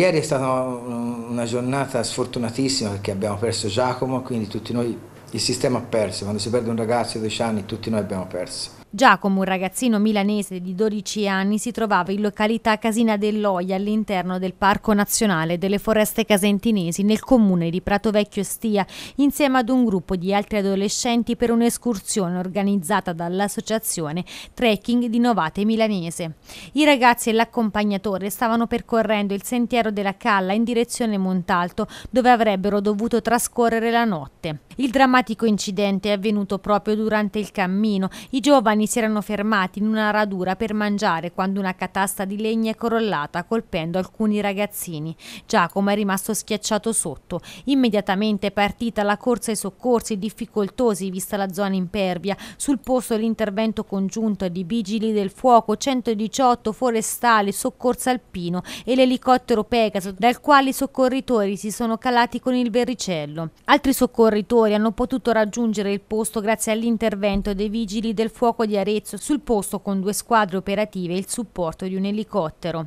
Ieri è stata una giornata sfortunatissima perché abbiamo perso Giacomo, quindi tutti noi, il sistema ha perso, quando si perde un ragazzo di 12 anni tutti noi abbiamo perso. Giacomo, un ragazzino milanese di 12 anni, si trovava in località Casina dell'Oia all'interno del Parco Nazionale delle Foreste Casentinesi nel comune di Pratovecchio Stia insieme ad un gruppo di altri adolescenti per un'escursione organizzata dall'associazione Trekking di Novate Milanese. I ragazzi e l'accompagnatore stavano percorrendo il sentiero della Calla in direzione Montalto dove avrebbero dovuto trascorrere la notte. Il drammatico incidente è avvenuto proprio durante il cammino. I giovani italiani si erano fermati in una radura per mangiare quando una catasta di legna è crollata colpendo alcuni ragazzini. Giacomo è rimasto schiacciato sotto. Immediatamente è partita la corsa ai soccorsi difficoltosi vista la zona impervia. Sul posto l'intervento congiunto di vigili del fuoco, 118 forestali, soccorso alpino e l'elicottero Pegaso dal quale i soccorritori si sono calati con il verricello. Altri soccorritori hanno potuto raggiungere il posto grazie all'intervento dei vigili del fuoco di di Arezzo sul posto con due squadre operative e il supporto di un elicottero.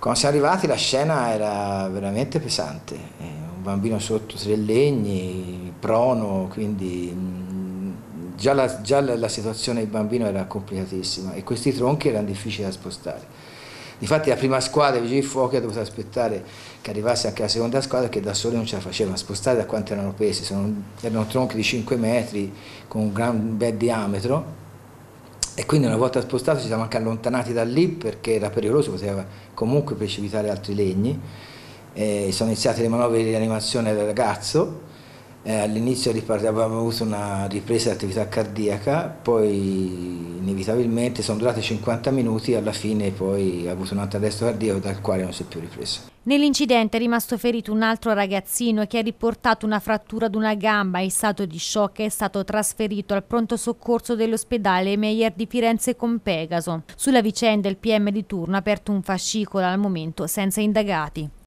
Quando siamo arrivati la scena era veramente pesante, eh, un bambino sotto tre legni, prono, quindi mm, Già la, già la, situazione del bambino era complicatissima e questi tronchi erano difficili da spostare. Infatti la prima squadra di Vigili Fuochi ha dovuto aspettare che arrivasse anche la seconda squadra che da soli non ce la facevano spostare da quanto erano pesi, Sono, erano tronchi di 5 metri con un gran bel diametro e quindi una volta spostato ci siamo anche allontanati da lì perché era pericoloso, poteva comunque precipitare altri legni. E sono iniziate le manovre di rianimazione del ragazzo eh, all'inizio avevamo avuto una ripresa di attività cardiaca, poi inevitabilmente sono durati 50 minuti, e alla fine poi ha avuto un arresto cardiaco dal quale non si è più ripreso. Nell'incidente è rimasto ferito un altro ragazzino che ha riportato una frattura ad una gamba in stato di shock e è stato trasferito al pronto soccorso dell'ospedale Meyer di Firenze con Pegaso. Sulla vicenda il PM di turno ha aperto un fascicolo al momento senza indagati.